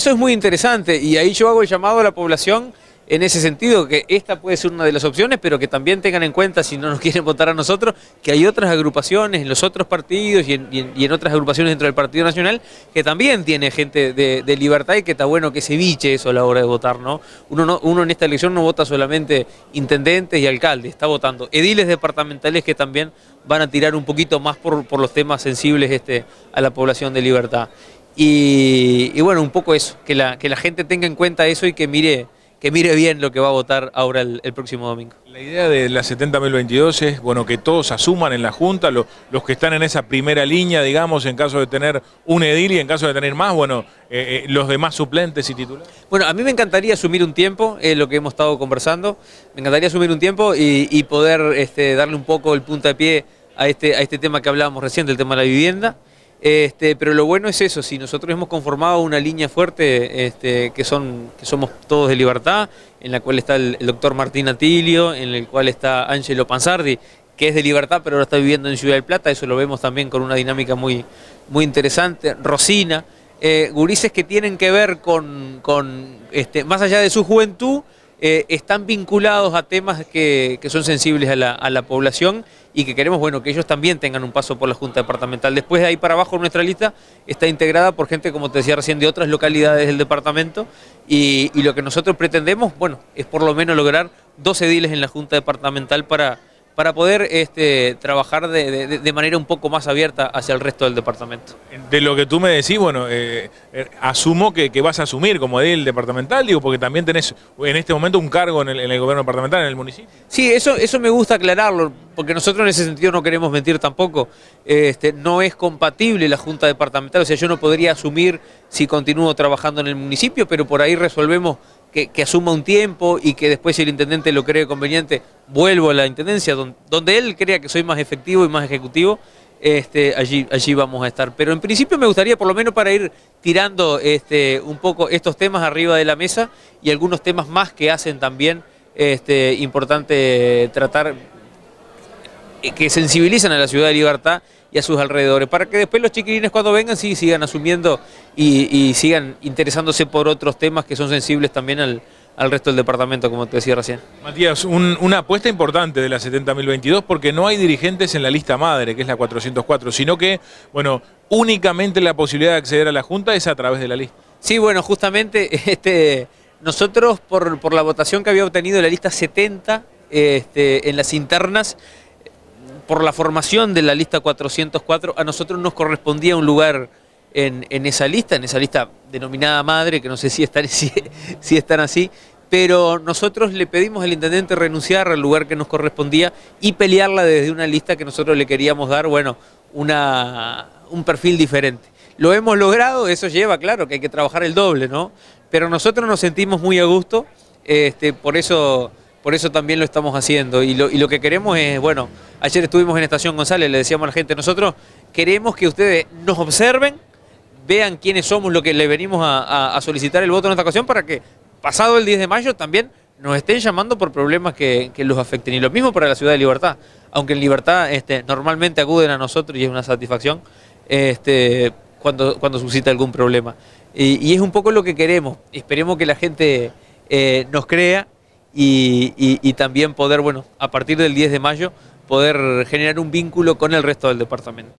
Eso es muy interesante y ahí yo hago el llamado a la población en ese sentido, que esta puede ser una de las opciones, pero que también tengan en cuenta, si no nos quieren votar a nosotros, que hay otras agrupaciones en los otros partidos y en, otras agrupaciones dentro del Partido Nacional que también tiene gente de, libertad y que está bueno que se biche eso a la hora de votar, ¿no? Uno, uno en esta elección no vota solamente intendentes y alcaldes, está votando ediles departamentales que también van a tirar un poquito más por, por los temas sensibles este, a la población de libertad. Y, bueno, un poco eso, que la, que la gente tenga en cuenta eso y que mire, que mire bien lo que va a votar ahora el, próximo domingo. La idea de la 70.022 es bueno, que todos asuman en la Junta, los que están en esa primera línea, digamos, en caso de tener un edil y en caso de tener más, bueno, eh, eh, los demás suplentes y titulares. Bueno, a mí me encantaría asumir un tiempo, es lo que hemos estado conversando, me encantaría asumir un tiempo y, poder este, darle un poco el puntapié a este, a este tema que hablábamos recién, del tema de la vivienda. Este, pero lo bueno es eso, si nosotros hemos conformado una línea fuerte, este, que, somos todos de libertad, en la cual está el, doctor Martín Atilio, en el cual está Angelo Panzardi, que es de libertad, pero ahora está viviendo en Ciudad del Plata, eso lo vemos también con una dinámica muy, interesante, Rosina, eh, gurises que tienen que ver con, este, más allá de su juventud, eh, están vinculados a temas que, son sensibles a la, población y que queremos bueno, que ellos también tengan un paso por la Junta Departamental. Después de ahí para abajo nuestra lista está integrada por gente, como te decía recién, de otras localidades del departamento y, lo que nosotros pretendemos, bueno, es por lo menos lograr 12 ediles en la Junta Departamental para para poder este, trabajar de, manera un poco más abierta hacia el resto del departamento. De lo que tú me decís, bueno, eh, eh, asumo que, vas a asumir como el departamental, digo, porque también tenés en este momento un cargo en el, gobierno departamental, en el municipio. Sí, eso, eso me gusta aclararlo, porque nosotros en ese sentido no queremos mentir tampoco. Este, no es compatible la Junta Departamental, o sea, yo no podría asumir si continúo trabajando en el municipio, pero por ahí resolvemos que, asuma un tiempo y que después si el intendente lo cree conveniente, vuelvo a la intendencia, donde, él crea que soy más efectivo y más ejecutivo, este, allí, allí vamos a estar. Pero en principio me gustaría, por lo menos para ir tirando este, un poco estos temas arriba de la mesa y algunos temas más que hacen también este, importante tratar, eh, que sensibilizan a la ciudad de Libertad y a sus alrededores, para que después los chiquilines cuando vengan sí sigan asumiendo y, sigan interesándose por otros temas que son sensibles también al, resto del departamento, como te decía recién. Matías, una apuesta importante de la 70.022 porque no hay dirigentes en la lista madre, que es la 404, sino que, bueno, únicamente la posibilidad de acceder a la Junta es a través de la lista. Sí, bueno, justamente este, nosotros por, la votación que había obtenido la lista 70 este, en las internas, por la formación de la lista 404, a nosotros nos correspondía un lugar en, esa lista, en esa lista denominada madre, que no sé si están, si, así, pero nosotros le pedimos al intendente renunciar al lugar que nos correspondía y pelearla desde una lista que nosotros le queríamos dar, bueno, una, un perfil diferente. Lo hemos logrado, eso lleva, claro, que hay que trabajar el doble, ¿no? Pero nosotros nos sentimos muy a gusto, este, por eso por eso también lo estamos haciendo. Y lo, que queremos es, bueno, ayer estuvimos en Estación González, le decíamos a la gente, nosotros queremos que ustedes nos observen, vean quiénes somos, lo que le venimos a, solicitar el voto en esta ocasión, para que pasado el 10 de mayo también nos estén llamando por problemas que, los afecten. Y lo mismo para la ciudad de Libertad. Aunque en Libertad este, normalmente acuden a nosotros y es una satisfacción este, cuando, cuando suscita algún problema. Y, es un poco lo que queremos. Esperemos que la gente eh, nos crea y, también poder, bueno, a partir del 10 de mayo, poder generar un vínculo con el resto del departamento.